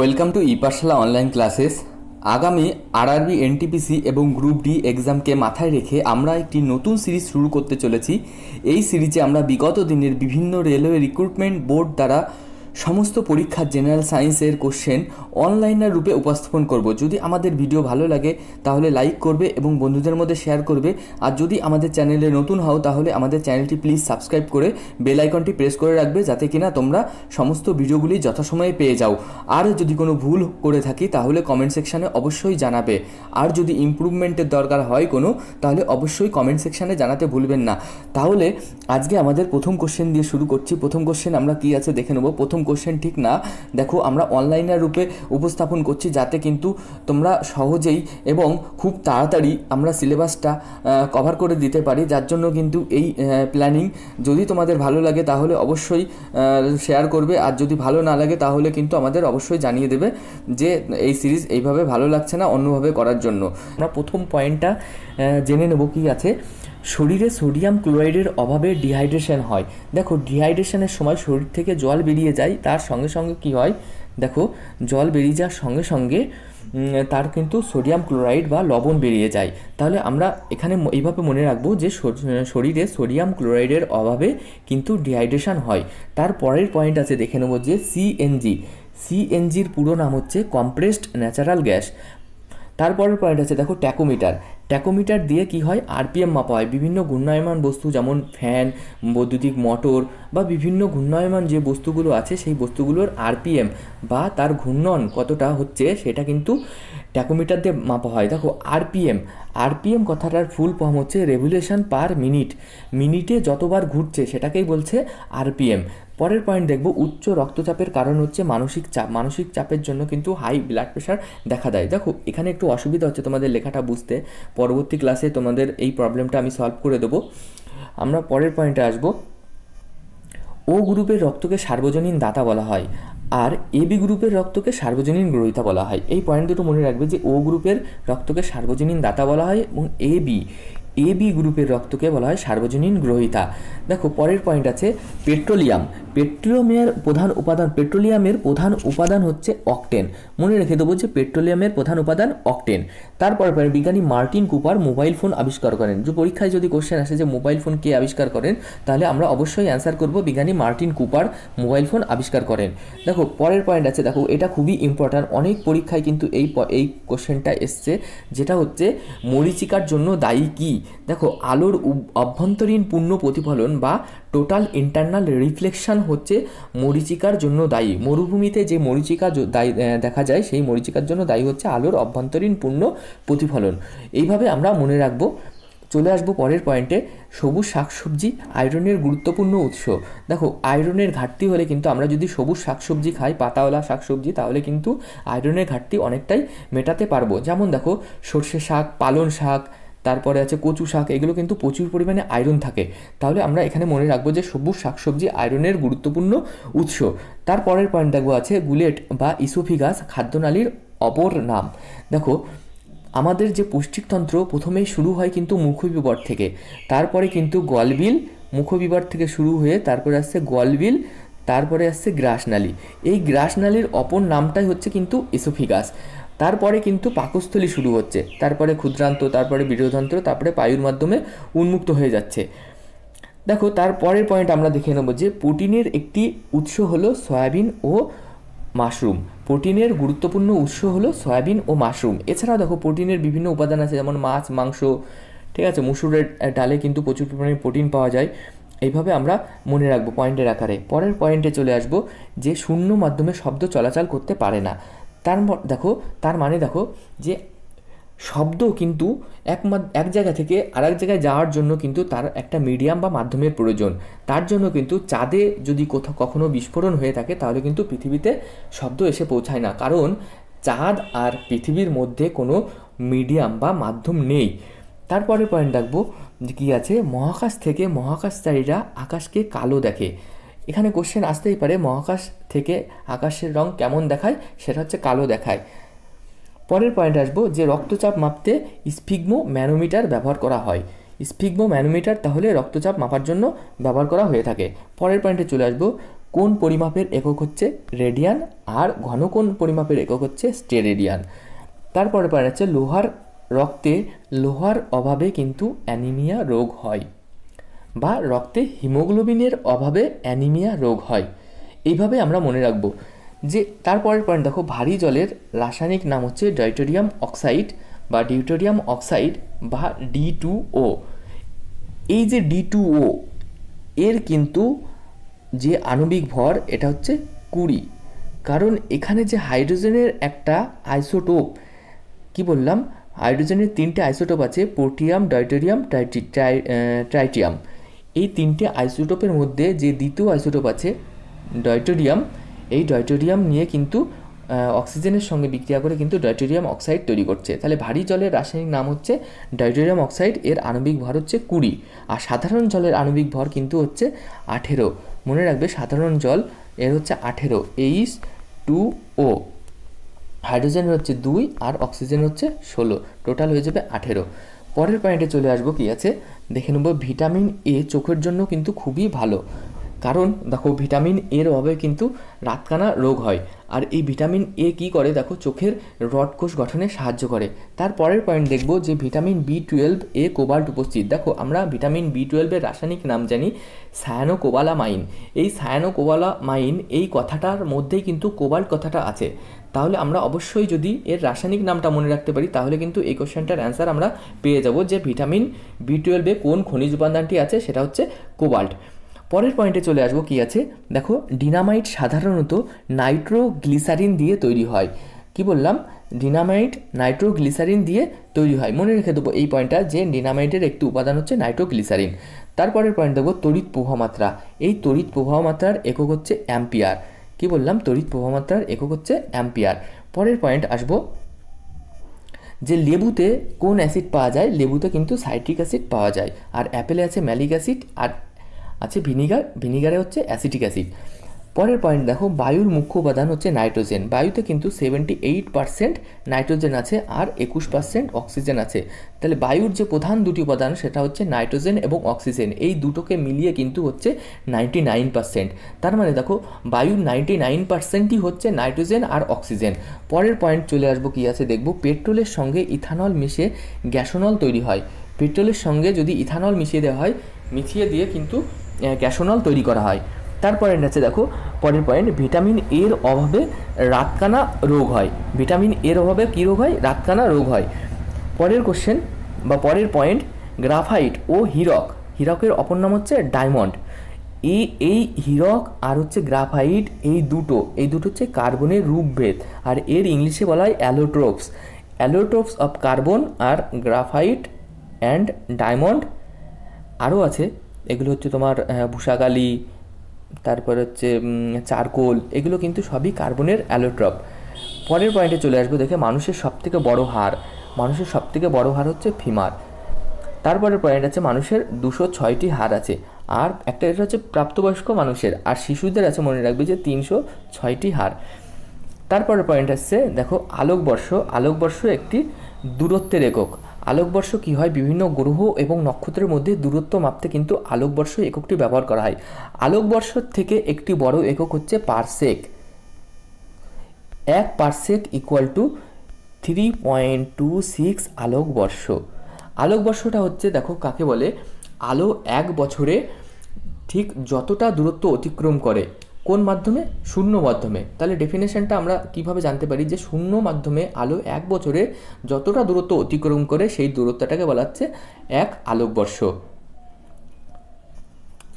welcome to ইপার্সালা online classes আগামী RRB NTPC এবং গ্রুপ ডি এক্সামকে মাথায় রেখে আমরা একটি নতুন সিরিজ শুরু করতে চলেছি এই সিরিজে আমরা বিগত দিনের বিভিন্ন রেলওয়ে রিক্রুটমেন্ট বোর্ড দ্বারা সমস্ত পরীক্ষার জেনারেল সায়েন্সের কোশ্চেন অনলাইনের রূপে উপস্থাপন করব যদি আমাদের ভিডিও ভালো লাগে তাহলে লাইক করবে এবং বন্ধুদের মধ্যে শেয়ার করবে আর যদি আমাদের চ্যানেলে নতুন হও তাহলে আমাদের চ্যানেলটি প্লিজ সাবস্ক্রাইব করে বেল আইকনটি প্রেস করে রাখবে যাতে কিনা তোমরা সমস্ত ভিডিওগুলি যথাসময়ে পেয়ে যাও আর যদি কোনো ভুল করে থাকি তাহলে কমেন্ট সেকশানে অবশ্যই জানাবে আর যদি ইম্প্রুভমেন্টের দরকার হয় কোনো তাহলে অবশ্যই কমেন্ট সেকশানে জানাতে ভুলবেন না তাহলে আজকে আমাদের প্রথম কোশ্চেন দিয়ে শুরু করছি প্রথম কোশ্চেন আমরা কি আছে দেখে নেব প্রথম এরকম কোশ্চেন ঠিক না দেখো আমরা অনলাইনের রূপে উপস্থাপন করছি যাতে কিন্তু তোমরা সহজেই এবং খুব তাড়াতাড়ি আমরা সিলেবাসটা কভার করে দিতে পারি যার জন্য কিন্তু এই প্ল্যানিং যদি তোমাদের ভালো লাগে তাহলে অবশ্যই শেয়ার করবে আর যদি ভালো না লাগে তাহলে কিন্তু আমাদের অবশ্যই জানিয়ে দেবে যে এই সিরিজ এইভাবে ভালো লাগছে না অন্যভাবে করার জন্য আমরা প্রথম পয়েন্টটা জেনে নেব কী আছে শরীরে সোডিয়াম ক্লোরাইডের অভাবে ডিহাইড্রেশন হয় দেখো ডিহাইড্রেশনের সময় শরীর থেকে জল বেরিয়ে যায় তার সঙ্গে সঙ্গে কি হয় দেখো জল বেরিয়ে যাওয়ার সঙ্গে সঙ্গে তার কিন্তু সোডিয়াম ক্লোরাইড বা লবণ বেরিয়ে যায় তাহলে আমরা এখানে এইভাবে মনে রাখবো যে শরীরে সোডিয়াম ক্লোরাইডের অভাবে কিন্তু ডিহাইড্রেশন হয় তার পরের পয়েন্ট আছে দেখে নেবো যে সিএনজি সিএনজির পুরো নাম হচ্ছে কম্প্রেসড ন্যাচারাল গ্যাস তারপরের পয়েন্ট আছে দেখো ট্যাকোমিটার ট্যাকোমিটার দিয়ে কি হয় আরপিএম মাপা হয় বিভিন্ন ঘূর্ণায়মান বস্তু যেমন ফ্যান বৈদ্যুতিক মোটর বা বিভিন্ন ঘূর্ণায়মান যে বস্তুগুলো আছে সেই বস্তুগুলোর আরপিএম বা তার ঘূর্ণন কতটা হচ্ছে সেটা কিন্তু ট্যাকোমিটার দিয়ে মাপা হয় দেখো আরপিএম আরপিএম কথাটার ফুল ফর্ম হচ্ছে রেভুলেশন পার মিনিট মিনিটে যতবার ঘুরছে সেটাকেই বলছে আরপিএম পরের পয়েন্ট দেখব উচ্চ রক্তচাপের কারণ হচ্ছে মানসিক চাপ মানসিক চাপের জন্য কিন্তু হাই ব্লাড প্রেশার দেখা দেয় দেখো এখানে একটু অসুবিধা হচ্ছে তোমাদের লেখাটা বুঝতে পরবর্তী ক্লাসে তোমাদের এই প্রবলেমটা আমি সলভ করে দেবো আমরা পরের পয়েন্টে আসবো ও গ্রুপের রক্তকে সার্বজনীন দাতা বলা হয় আর এবি গ্রুপের রক্তকে সার্বজনীন গ্রহীতা বলা হয় এই পয়েন্ট দুটো মনে রাখবে যে ও গ্রুপের রক্তকে সার্বজনীন দাতা বলা হয় এবং এ বি এ বি গ্রুপের রক্তকে বলা হয় সার্বজনীন গ্রহিতা দেখো পরের পয়েন্ট আছে পেট্রোলিয়াম পেট্রোলিয়ামের প্রধান উপাদান পেট্রোলিয়ামের প্রধান উপাদান হচ্ছে অকটেন মনে রেখে দেবো যে পেট্রোলিয়ামের প্রধান উপাদান অকটেন তারপর বিজ্ঞানী মার্টিন কুপার মোবাইল ফোন আবিষ্কার করেন যে পরীক্ষায় যদি কোশ্চেন আসে যে মোবাইল ফোন কে আবিষ্কার করেন তাহলে আমরা অবশ্যই অ্যান্সার করব বিজ্ঞানী মার্টিন কুপার মোবাইল ফোন আবিষ্কার করেন দেখো পরের পয়েন্ট আছে দেখো এটা খুবই ইম্পর্ট্যান্ট অনেক পরীক্ষায় কিন্তু এই এই কোশ্চেনটা এসছে যেটা হচ্ছে মরিচিকার জন্য দায়ী কী দেখো আলোর অভ্যন্তরীণ পূর্ণ প্রতিফলন বা টোটাল ইন্টারনাল রিফ্লেকশান হচ্ছে মরিচিকার জন্য দায়ী মরুভূমিতে যে মরিচিকা দায়ী দেখা যায় সেই মরিচিকার জন্য দায়ী হচ্ছে আলোর অভ্যন্তরীণ পূর্ণ প্রতিফলন এইভাবে আমরা মনে রাখবো চলে আসবো পরের পয়েন্টে সবুজ শাকসবজি আয়রনের গুরুত্বপূর্ণ উৎস দেখো আয়রনের ঘাটতি হলে কিন্তু আমরা যদি সবুজ শাকসবজি খাই পাতাওয়ালা শাকসবজি তাহলে কিন্তু আয়রনের ঘাটতি অনেকটাই মেটাতে পারবো যেমন দেখো সর্ষে শাক পালন শাক তারপরে আছে কচু শাক এগুলো কিন্তু প্রচুর পরিমাণে আয়রন থাকে তাহলে আমরা এখানে মনে রাখবো যে সবুজ শাকসবজি আয়রনের গুরুত্বপূর্ণ উৎস তারপরের পয়েন্ট দেখবো আছে গুলেট বা ইসোফিগাস খাদ্যনালীর অপর নাম দেখো আমাদের যে পুষ্টিকতন্ত্র প্রথমেই শুরু হয় কিন্তু মুখবিবর থেকে তারপরে কিন্তু গলবিল মুখবিবর থেকে শুরু হয়ে তারপরে আসছে গলবিল তারপরে আসছে গ্রাসনালী এই গ্রাসনালীর অপর নামটাই হচ্ছে কিন্তু ইসোফিগাস তারপরে কিন্তু পাকস্থলী শুরু হচ্ছে তারপরে ক্ষুদ্রান্ত তারপরে বিরোধান্ত তারপরে পায়ুর মাধ্যমে উন্মুক্ত হয়ে যাচ্ছে দেখো তারপরের পয়েন্ট আমরা দেখে নেব যে প্রোটিনের একটি উৎস হলো সয়াবিন ও মাশরুম প্রোটিনের গুরুত্বপূর্ণ উৎস হলো সয়াবিন ও মাশরুম এছাড়াও দেখো প্রোটিনের বিভিন্ন উপাদান আছে যেমন মাছ মাংস ঠিক আছে মুসুরের ডালে কিন্তু প্রচুর পরিমাণে প্রোটিন পাওয়া যায় এইভাবে আমরা মনে রাখবো পয়েন্টের আকারে পরের পয়েন্টে চলে আসব যে শূন্য মাধ্যমে শব্দ চলাচল করতে পারে না তার দেখো তার মানে দেখো যে শব্দ কিন্তু এক এক জায়গা থেকে আরেক জায়গায় যাওয়ার জন্য কিন্তু তার একটা মিডিয়াম বা মাধ্যমের প্রয়োজন তার জন্য কিন্তু চাঁদে যদি কোথাও কখনও বিস্ফোরণ হয়ে থাকে তাহলে কিন্তু পৃথিবীতে শব্দ এসে পৌঁছায় না কারণ চাঁদ আর পৃথিবীর মধ্যে কোনো মিডিয়াম বা মাধ্যম নেই তারপরে পয়েন্ট রাখবো কী আছে মহাকাশ থেকে মহাকাশচারীরা আকাশকে কালো দেখে এখানে কোশ্চেন আসতেই পারে মহাকাশ থেকে আকাশের রং কেমন দেখায় সেটা হচ্ছে কালো দেখায় পরের পয়েন্ট আসবো যে রক্তচাপ মাপতে স্পিগমো ম্যানোমিটার ব্যবহার করা হয় স্পিগমো ম্যানোমিটার তাহলে রক্তচাপ মাপার জন্য ব্যবহার করা হয়ে থাকে পরের পয়েন্টে চলে আসবো কোন পরিমাপের একক হচ্ছে রেডিয়ান আর ঘন কোন পরিমাপের একক হচ্ছে স্টেরেডিয়ান তারপরে পয়েন্ট হচ্ছে লোহার রক্তে লোহার অভাবে কিন্তু অ্যানিমিয়া রোগ হয় বা রক্তে হিমোগ্লোবিনের অভাবে অ্যানিমিয়া রোগ হয় এইভাবে আমরা মনে রাখব যে তারপরের পয়েন্ট দেখো ভারী জলের রাসায়নিক নাম হচ্ছে ডাইটোরিয়াম অক্সাইড বা ডিউটোরিয়াম অক্সাইড বা ডি টু ও এই যে ডি টু ও এর কিন্তু যে আণবিক ভর এটা হচ্ছে কুড়ি কারণ এখানে যে হাইড্রোজেনের একটা আইসোটোপ কি বললাম হাইড্রোজেনের তিনটে আইসোটোপ আছে পোটিয়াম ডাইটোরিয়াম ট্রাইটিয়াম এই তিনটে আইসোটোপের মধ্যে যে দ্বিতীয় আইসোটোপ আছে ডয়টোরিয়াম এই ডয়টোরিয়াম নিয়ে কিন্তু অক্সিজেনের সঙ্গে বিক্রিয়া করে কিন্তু ডয়টোরিয়াম অক্সাইড তৈরি করছে তাহলে ভারী জলের রাসায়নিক নাম হচ্ছে ডয়টোরিয়াম অক্সাইড এর আণবিক ভর হচ্ছে কুড়ি আর সাধারণ জলের আণবিক ভর কিন্তু হচ্ছে আঠেরো মনে রাখবে সাধারণ জল এর হচ্ছে আঠেরো এইচ টু ও হাইড্রোজেন হচ্ছে দুই আর অক্সিজেন হচ্ছে ষোলো টোটাল হয়ে যাবে আঠেরো পরের পয়েন্টে চলে আসবো কি আছে দেখে নেব ভিটামিন এ চোখের জন্য কিন্তু খুবই ভালো কারণ দেখো ভিটামিন এর অভাবে কিন্তু রাতকানা রোগ হয় আর এই ভিটামিন এ কি করে দেখো চোখের রডকোষ গঠনে সাহায্য করে তার পরের পয়েন্ট দেখব যে ভিটামিন বি টুয়েলভ এ কোবাল্ট উপস্থিত দেখো আমরা ভিটামিন বি টুয়েলভের রাসায়নিক নাম জানি সায়ানোকোবালামাইন এই সায়ানোকোবালামাইন এই কথাটার মধ্যেই কিন্তু কোবাল্ট কথাটা আছে তাহলে আমরা অবশ্যই যদি এর রাসায়নিক নামটা মনে রাখতে পারি তাহলে কিন্তু এই কোশ্চেনটার অ্যান্সার আমরা পেয়ে যাব যে ভিটামিন বি টুয়েলভে কোন খনিজ উপাদানটি আছে সেটা হচ্ছে কোবাল্ট পরের পয়েন্টে চলে আসবো কি আছে দেখো ডিনামাইট সাধারণত নাইট্রোগ্লিসারিন দিয়ে তৈরি হয় কি বললাম ডিনামাইট নাইট্রোগ্লিসারিন দিয়ে তৈরি হয় মনে রেখে দেবো এই পয়েন্টটা যে ডিনামাইটের একটি উপাদান হচ্ছে নাইট্রোগ্লিসারিন তারপরের পয়েন্ট দেবো তড়িৎ প্রবাহ মাত্রা এই তড়িৎ প্রবাহ মাত্রার একক হচ্ছে অ্যাম্পিয়ার কি বললাম তড়িৎ প্রবাহমাত্রার একক হচ্ছে অ্যাম্পিয়ার পরের পয়েন্ট আসবো যে লেবুতে কোন অ্যাসিড পাওয়া যায় লেবুতে কিন্তু সাইট্রিক অ্যাসিড পাওয়া যায় আর অ্যাপেলে আছে ম্যালিক অ্যাসিড আর আছে ভিনিগার ভিনিগারে হচ্ছে অ্যাসিটিক অ্যাসিড পরের পয়েন্ট দেখো বায়ুর মুখ্য উপাদান হচ্ছে নাইট্রোজেন বায়ুতে কিন্তু সেভেন্টি এইট পার্সেন্ট নাইট্রোজেন আছে আর একুশ পার্সেন্ট অক্সিজেন আছে তাহলে বায়ুর যে প্রধান দুটি উপাদান সেটা হচ্ছে নাইট্রোজেন এবং অক্সিজেন এই দুটোকে মিলিয়ে কিন্তু হচ্ছে নাইনটি নাইন পার্সেন্ট তার মানে দেখো বায়ুর নাইনটি নাইন পার্সেন্টই হচ্ছে নাইট্রোজেন আর অক্সিজেন পরের পয়েন্ট চলে আসবো কী আছে দেখব পেট্রোলের সঙ্গে ইথানল মিশে গ্যাসোনল তৈরি হয় পেট্রোলের সঙ্গে যদি ইথানল মিশিয়ে দেওয়া হয় মিশিয়ে দিয়ে কিন্তু গ্যাসোনল তৈরি করা হয় তারপরে আছে দেখো পরের পয়েন্ট ভিটামিন এর অভাবে রাতকানা রোগ হয় ভিটামিন এর অভাবে কী রোগ হয় রাতকানা রোগ হয় পরের কোশ্চেন বা পরের পয়েন্ট গ্রাফাইট ও হীরক হিরকের অপর নাম হচ্ছে ডায়মন্ড এই এই হিরক আর হচ্ছে গ্রাফাইট এই দুটো এই দুটো হচ্ছে কার্বনের রূপভেদ আর এর ইংলিশে বলা হয় অ্যালোট্রোপস অ্যালোট্রোপস অফ কার্বন আর গ্রাফাইট অ্যান্ড ডায়মন্ড আরও আছে এগুলো হচ্ছে তোমার ভূষাকালি তারপর হচ্ছে চারকোল এগুলো কিন্তু সবই কার্বনের অ্যালোট্রপ পরের পয়েন্টে চলে আসবো দেখে মানুষের সবথেকে বড় হার মানুষের সবথেকে বড় হার হচ্ছে ফিমার তারপরের পয়েন্ট আছে মানুষের দুশো ছয়টি হার আছে আর একটা এটা হচ্ছে প্রাপ্তবয়স্ক মানুষের আর শিশুদের আছে মনে রাখবে যে তিনশো ছয়টি হার তারপরের পয়েন্ট আসছে দেখো আলোকবর্ষ আলোকবর্ষ একটি দূরত্বের একক আলোকবর্ষ কী হয় বিভিন্ন গ্রহ এবং নক্ষত্রের মধ্যে দূরত্ব মাপতে কিন্তু আলোকবর্ষ এককটি ব্যবহার করা হয় আলোকবর্ষ থেকে একটি বড় একক হচ্ছে পার্সেক এক parsec equal to three point two six আলোকবর্ষ আলোকবর্ষটা হচ্ছে দেখো কাকে বলে আলো এক বছরে ঠিক যতটা দূরত্ব অতিক্রম করে কোন মাধ্যমে শূন্য মাধ্যমে তাহলে ডেফিনেশনটা আমরা কিভাবে জানতে পারি যে শূন্য মাধ্যমে আলো এক বছরে যতটা দূরত্ব অতিক্রম করে সেই দূরত্বটাকে বলা হচ্ছে এক আলোকবর্ষ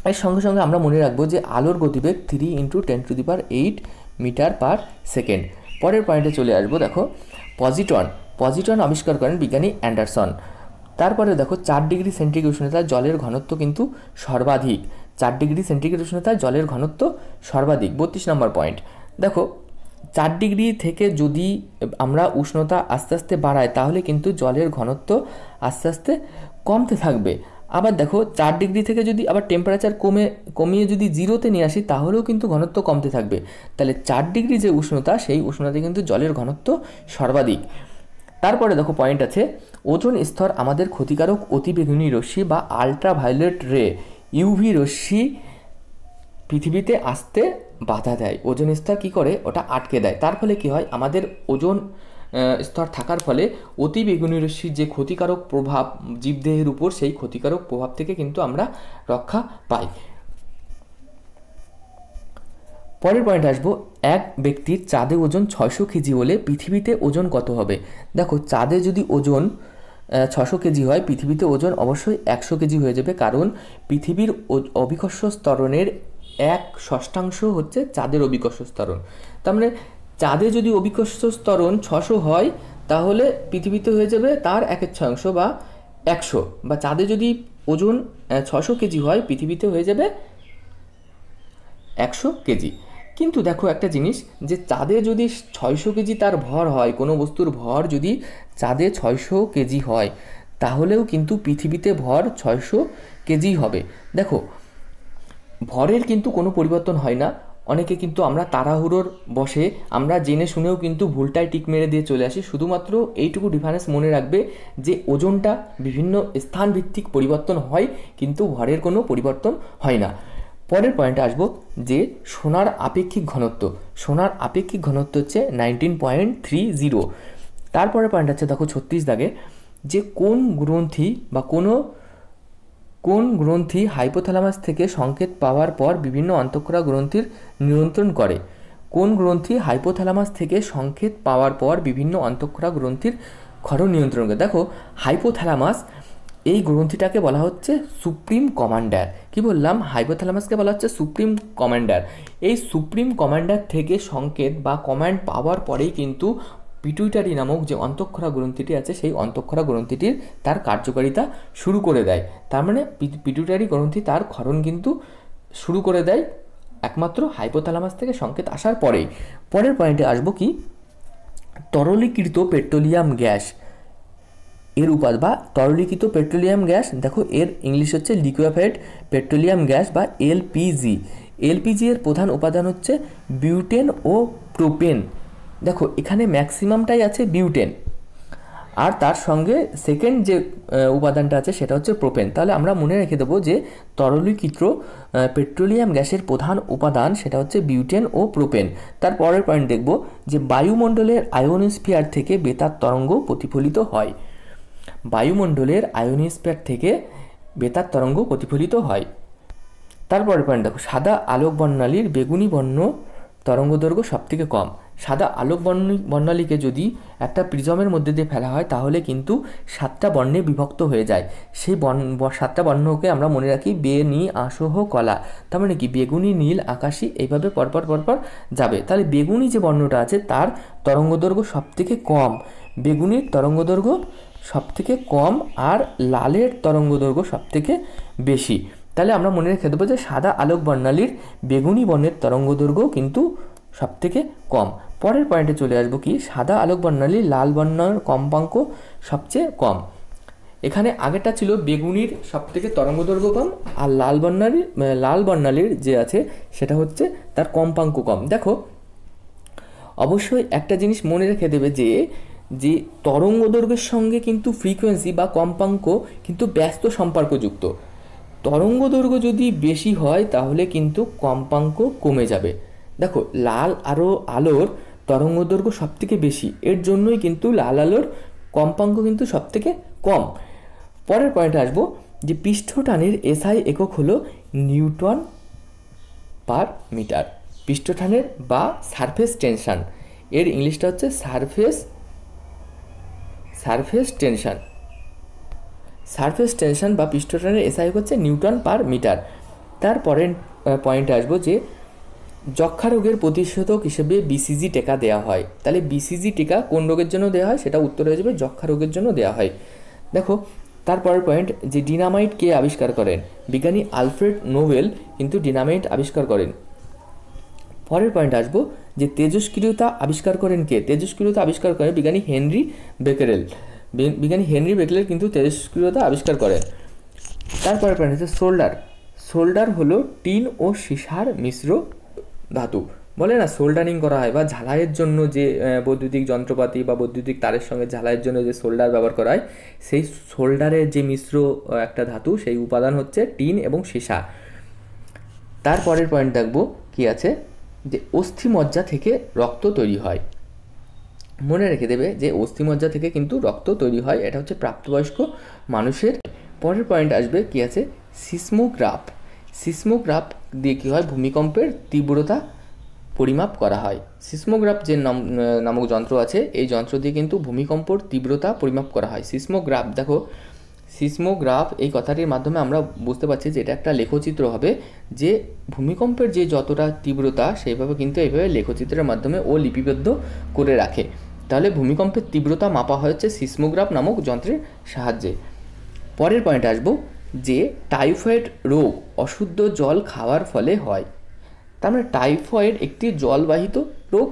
এর সঙ্গে সঙ্গে আমরা মনে রাখবো যে আলোর গতিবেগ three into ten to the power eight metre per second পরের পয়েন্টে চলে আসবো দেখো পজিটন পজিটন আবিষ্কার করেন বিজ্ঞানী অ্যান্ডারসন তারপরে দেখো চার ডিগ্রি সেন্টিগ্রেড জলের ঘনত্ব কিন্তু সর্বাধিক চার ডিগ্রি সেন্টিগ্রেড উষ্ণতায় জলের ঘনত্ব সর্বাধিক বত্রিশ নম্বর পয়েন্ট দেখো চার ডিগ্রি থেকে যদি আমরা উষ্ণতা আস্তে আস্তে বাড়াই তাহলে কিন্তু জলের ঘনত্ব আস্তে আস্তে কমতে থাকবে আবার দেখো চার ডিগ্রি থেকে যদি আবার টেম্পারেচার কমে কমিয়ে যদি জিরোতে নিয়ে আসি তাহলেও কিন্তু ঘনত্ব কমতে থাকবে তাহলে চার ডিগ্রি যে উষ্ণতা সেই উষ্ণতা কিন্তু জলের ঘনত্ব সর্বাধিক তারপরে দেখো পয়েন্ট আছে ওজন স্তর আমাদের ক্ষতিকারক অতিবেগুনি রশ্মি বা আলট্রাভায়োলেট রে ইউভি রশ্মি পৃথিবীতে আসতে বাধা দেয় ওজন স্তর কী করে ওটা আটকে দেয় তার ফলে কী হয় আমাদের ওজন স্তর থাকার ফলে অতি বেগুনি রশ্মির যে ক্ষতিকারক প্রভাব জীবদেহের উপর সেই ক্ষতিকারক প্রভাব থেকে কিন্তু আমরা রক্ষা পাই পরের পয়েন্ট আসবো এক ব্যক্তির চাঁদে ওজন ছয়শো কেজি হলে পৃথিবীতে ওজন কত হবে দেখো চাঁদে যদি ওজন ছশো কেজি হয় পৃথিবীতে ওজন অবশ্যই একশো কেজি হয়ে যাবে কারণ পৃথিবীর অভিকর্ষ স্তরণের এক ষষ্ঠাংশ হচ্ছে চাঁদের অভিকর্ষ স্তরণ তার মানে চাঁদে যদি অভিকর্ষ স্তরণ ছশো হয় তাহলে পৃথিবীতে হয়ে যাবে তার একের ছয়াংশ বা একশো বা চাঁদে যদি ওজন ছশো কেজি হয় পৃথিবীতে হয়ে যাবে একশো কেজি কিন্তু দেখো একটা জিনিস যে চাঁদে যদি ছয়শো কেজি তার ভর হয় কোনো বস্তুর ভর যদি চাঁদে ছয়শো কেজি হয় তাহলেও কিন্তু পৃথিবীতে ভর ছয়শো কেজি হবে দেখো ভরের কিন্তু কোনো পরিবর্তন হয় না অনেকে কিন্তু আমরা তাড়াহুড়োর বসে আমরা জেনে শুনেও কিন্তু ভুলটায় টিক মেরে দিয়ে চলে আসি শুধুমাত্র এইটুকু ডিফারেন্স মনে রাখবে যে ওজনটা বিভিন্ন স্থানভিত্তিক পরিবর্তন হয় কিন্তু ভরের কোনো পরিবর্তন হয় না পরের পয়েন্টে আসবো যে সোনার আপেক্ষিক ঘনত্ব সোনার আপেক্ষিক ঘনত্ব হচ্ছে নাইনটিন পয়েন্ট থ্রি জিরো তারপরে পয়েন্ট আছে দেখো ছত্রিশ দাগে যে কোন গ্রন্থি বা কোনো কোন গ্রন্থি হাইপোথ্যালামাস থেকে সংকেত পাওয়ার পর বিভিন্ন অন্তঃক্ষরা গ্রন্থির নিয়ন্ত্রণ করে কোন গ্রন্থি হাইপোথ্যালামাস থেকে সংকেত পাওয়ার পর বিভিন্ন অন্তঃক্ষরা গ্রন্থির ঘর নিয়ন্ত্রণ করে দেখো হাইপোথ্যালামাস এই গ্রন্থিটাকে বলা হচ্ছে সুপ্রিম কমান্ডার কি বললাম হাইপোথ্যালামাসকে বলা হচ্ছে সুপ্রিম কমান্ডার এই সুপ্রিম কমান্ডার থেকে সংকেত বা কমান্ড পাওয়ার পরেই কিন্তু পিটুইটারি নামক যে অন্তঃক্ষরা গ্রন্থিটি আছে সেই অন্তক্ষরা গ্রন্থিটির তার কার্যকারিতা শুরু করে দেয় তার মানে পিটুইটারি গ্রন্থি তার ক্ষরণ কিন্তু শুরু করে দেয় একমাত্র হাইপোথ্যালামাস থেকে সংকেত আসার পরেই পরের পয়েন্টে আসবো কি তরলীকৃত পেট্রোলিয়াম গ্যাস এর উপাদ বা তরলীকৃত পেট্রোলিয়াম গ্যাস দেখো এর ইংলিশ হচ্ছে লিকুইফাইড পেট্রোলিয়াম গ্যাস বা এলপিজি এলপিজি এর প্রধান উপাদান হচ্ছে বিউটেন ও প্রোপেন দেখো এখানে ম্যাক্সিমামটাই আছে বিউটেন আর তার সঙ্গে সেকেন্ড যে উপাদানটা আছে সেটা হচ্ছে প্রোপেন তাহলে আমরা মনে রেখে দেবো যে তরলীকৃত পেট্রোলিয়াম গ্যাসের প্রধান উপাদান সেটা হচ্ছে বিউটেন ও প্রোপেন তার পরের পয়েন্ট দেখব যে বায়ুমণ্ডলের আয়োনস্ফিয়ার থেকে বেতার তরঙ্গ প্রতিফলিত হয় বায়ুমণ্ডলের আয়োনিস্প্যার থেকে বেতার তরঙ্গ প্রতিফলিত হয় তারপরে পয়েন্ট দেখো সাদা আলোক বর্ণালীর বেগুনি বর্ণ তরঙ্গদৈর্ঘ্য সবথেকে কম সাদা আলোক বর্ণ বর্ণালীকে যদি একটা প্রিজমের মধ্যে দিয়ে ফেলা হয় তাহলে কিন্তু সাতটা বর্ণে বিভক্ত হয়ে যায় সেই বর্ণ সাতটা বর্ণকে আমরা মনে রাখি বে নি আসহ কলা তার মানে কি বেগুনি নীল আকাশি এইভাবে পরপর পরপর যাবে তাহলে বেগুনি যে বর্ণটা আছে তার তরঙ্গদৈর্ঘ্য সবথেকে কম বেগুনির তরঙ্গদৈর্ঘ্য সবথেকে কম আর লালের দৈর্ঘ্য সবথেকে বেশি তাহলে আমরা মনে রেখে দেবো যে সাদা আলোক বর্ণালীর বেগুনি বর্ণের দৈর্ঘ্য কিন্তু সবথেকে কম পরের পয়েন্টে চলে আসবো কি সাদা আলোক বর্ণালীর লাল বর্ণার কম্পাঙ্ক সবচেয়ে কম এখানে আগেটা ছিল বেগুনির সবথেকে দৈর্ঘ্য কম আর লাল বর্ণালীর লাল বর্ণালীর যে আছে সেটা হচ্ছে তার কম্পাঙ্ক কম দেখো অবশ্যই একটা জিনিস মনে রেখে দেবে যে যে তরঙ্গ দৈর্ঘ্যের সঙ্গে কিন্তু ফ্রিকোয়েন্সি বা কম্পাঙ্ক কিন্তু ব্যস্ত সম্পর্কযুক্ত তরঙ্গ দৈর্ঘ্য যদি বেশি হয় তাহলে কিন্তু কম্পাঙ্ক কমে যাবে দেখো লাল আরও আলোর তরঙ্গ দৈর্ঘ্য সবথেকে বেশি এর জন্যই কিন্তু লাল আলোর কম্পাঙ্ক কিন্তু সবথেকে কম পরের পয়েন্টে আসবো যে পৃষ্ঠটানের এসআই একক হলো নিউটন পার মিটার পৃষ্ঠটানের বা সারফেস টেনশান এর ইংলিশটা হচ্ছে surface surface tension surface tension বা পৃষ্ঠটানের এসআই হচ্ছে নিউটন পার মিটার তারপরে পয়েন্ট আসবো যে যক্ষা রোগের প্রতিষেধক হিসেবে বিসিজি টিকা দেওয়া হয় তাহলে বিসিজি টিকা কোন রোগের জন্য দেওয়া হয় সেটা উত্তরে যাবে যক্ষা রোগের জন্য দেওয়া হয় দেখো তারপরের পয়েন্ট যে ডিনামাইট কে আবিষ্কার করেন বিজ্ঞানী আলফ্রেড নোভেল কিন্তু ডিনামাইট আবিষ্কার করেন পরের পয়েন্ট আসবো যে তেজস্ক্রিয়তা আবিষ্কার করেন কে তেজস্ক্রিয়তা আবিষ্কার করেন বিজ্ঞানী হেনরি বেকারেল বিজ্ঞানী হেনরি বেকারেল কিন্তু তেজস্ক্রিয়তা আবিষ্কার করেন তারপরে প্রাণ হচ্ছে সোল্ডার সোল্ডার হলো টিন ও সিসার মিশ্র ধাতু বলে না সোল্ডারিং করা হয় বা ঝালাইয়ের জন্য যে বৈদ্যুতিক যন্ত্রপাতি বা বৈদ্যুতিক তারের সঙ্গে ঝালাইয়ের জন্য যে সোল্ডার ব্যবহার করা হয় সেই সোল্ডারের যে মিশ্র একটা ধাতু সেই উপাদান হচ্ছে টিন এবং সীসা তারপরের পয়েন্ট দেখব কি আছে যে অস্থিমজ্জা থেকে রক্ত তৈরি হয় মনে রেখে দেবে যে অস্থিমজ্জা থেকে কিন্তু রক্ত তৈরি হয় এটা হচ্ছে প্রাপ্তবয়স্ক মানুষের পরের পয়েন্ট আসবে কি আছে সিসমোগ্রাফ সিসমোগ্রাফ দিয়ে কী হয় ভূমিকম্পের তীব্রতা পরিমাপ করা হয় সিসমোগ্রাফ যে নাম নামক যন্ত্র আছে এই যন্ত্র দিয়ে কিন্তু ভূমিকম্পর তীব্রতা পরিমাপ করা হয় সিসমোগ্রাফ দেখো সিসমোগ্রাফ এই কথাটির মাধ্যমে আমরা বুঝতে পারছি যে এটা একটা লেখচিত্র হবে যে ভূমিকম্পের যে যতটা তীব্রতা সেইভাবে কিন্তু এইভাবে লেখচিত্রের মাধ্যমে ও লিপিবদ্ধ করে রাখে তাহলে ভূমিকম্পের তীব্রতা মাপা হয়েছে সিসমোগ্রাফ নামক যন্ত্রের সাহায্যে পরের পয়েন্ট আসবো যে টাইফয়েড রোগ অশুদ্ধ জল খাওয়ার ফলে হয় তার মানে টাইফয়েড একটি জলবাহিত রোগ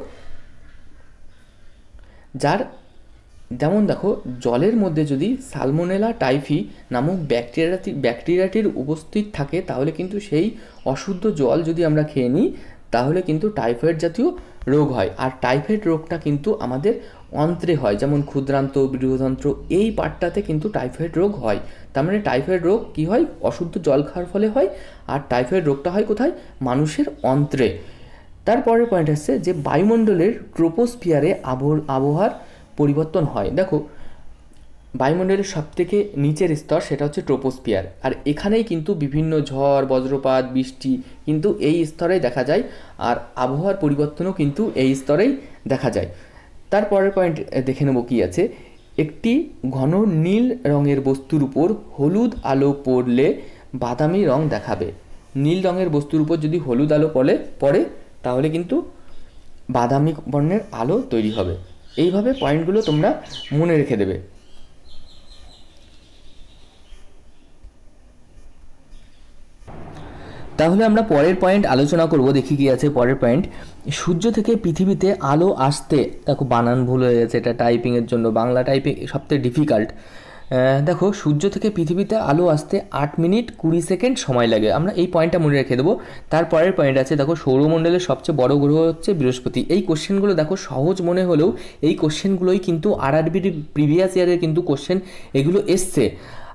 যার যেমন দেখো জলের মধ্যে যদি সালমোনেলা টাইফি নামক ব্যাকটেরিয়াটি ব্যাকটেরিয়াটির উপস্থিত থাকে তাহলে কিন্তু সেই অশুদ্ধ জল যদি আমরা খেয়ে নিই তাহলে কিন্তু টাইফয়েড জাতীয় রোগ হয় আর টাইফয়েড রোগটা কিন্তু আমাদের অন্ত্রে হয় যেমন ক্ষুদ্রান্ত বৃহতন্ত্র এই পার্টটাতে কিন্তু টাইফয়েড রোগ হয় তার মানে টাইফয়েড রোগ কি হয় অশুদ্ধ জল খাওয়ার ফলে হয় আর টাইফয়েড রোগটা হয় কোথায় মানুষের অন্ত্রে তারপরের পয়েন্ট হচ্ছে যে বায়ুমণ্ডলের ট্রোপোস্ফিয়ারে আবহাওয়ার পরিবর্তন হয় দেখো বায়ুমণ্ডলের সবথেকে নিচের স্তর সেটা হচ্ছে ট্রোপোস্পিয়ার আর এখানেই কিন্তু বিভিন্ন ঝড় বজ্রপাত বৃষ্টি কিন্তু এই স্তরেই দেখা যায় আর আবহাওয়ার পরিবর্তনও কিন্তু এই স্তরেই দেখা যায় তারপরের পয়েন্ট দেখে নেব কী আছে একটি ঘন নীল রঙের বস্তুর উপর হলুদ আলো পড়লে বাদামি রং দেখাবে নীল রঙের বস্তুর উপর যদি হলুদ আলো পড়ে পড়ে তাহলে কিন্তু বাদামি বর্ণের আলো তৈরি হবে এইভাবে পয়েন্টগুলো তোমরা মনে রেখে দেবে তাহলে আমরা পরের পয়েন্ট আলোচনা করব দেখি কি আছে পরের পয়েন্ট সূর্য থেকে পৃথিবীতে আলো আসতে দেখো বানান ভুল হয়ে গেছে এটা টাইপিংয়ের জন্য বাংলা টাইপিং সবথেকে ডিফিকাল্ট দেখো সূর্য থেকে পৃথিবীতে আলো আসতে আট মিনিট কুড়ি সেকেন্ড সময় লাগে আমরা এই পয়েন্টটা মনে রেখে দেবো তারপরের পয়েন্ট আছে দেখো সৌরমণ্ডলের সবচেয়ে বড় গ্রহ হচ্ছে বৃহস্পতি এই কোশ্চেনগুলো দেখো সহজ মনে হলেও এই কোশ্চেনগুলোই কিন্তু আর আরবির প্রিভিয়াস ইয়ারের কিন্তু কোশ্চেন এগুলো এসছে